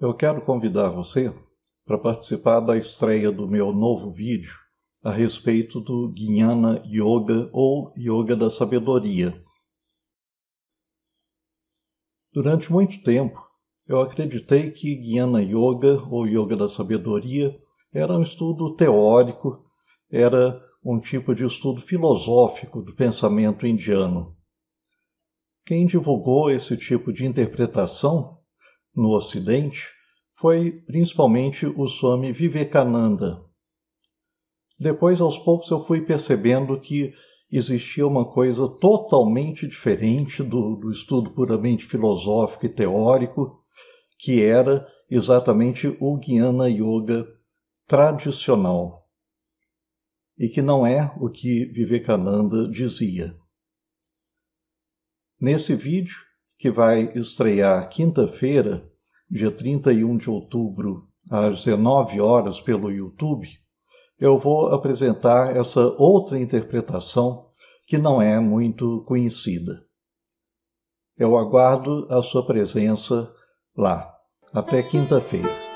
Eu quero convidar você para participar da estreia do meu novo vídeo a respeito do Guiana Yoga ou Yoga da Sabedoria. Durante muito tempo, eu acreditei que Guiana Yoga ou Yoga da Sabedoria era um estudo teórico, era um tipo de estudo filosófico do pensamento indiano. Quem divulgou esse tipo de interpretação no Ocidente foi principalmente o Swami Vivekananda. Depois, aos poucos, eu fui percebendo que existia uma coisa totalmente diferente do, do estudo puramente filosófico e teórico, que era exatamente o Guiana Yoga tradicional, e que não é o que Vivekananda dizia. Nesse vídeo, que vai estrear quinta-feira, dia 31 de outubro, às 19 horas pelo YouTube, eu vou apresentar essa outra interpretação que não é muito conhecida. Eu aguardo a sua presença lá. Até quinta-feira.